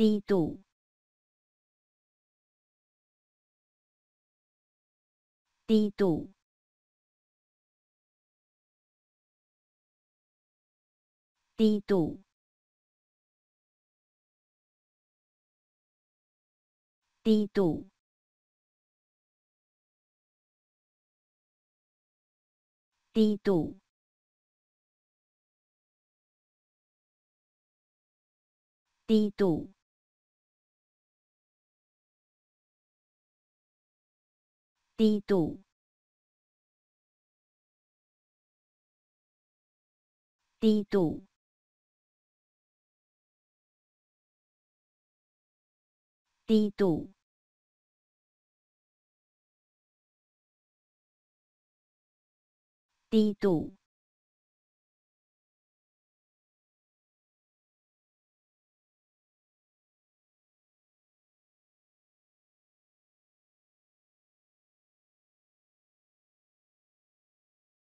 低度，低度，低度，低度，低度，低度。低度，低度，低度，低度。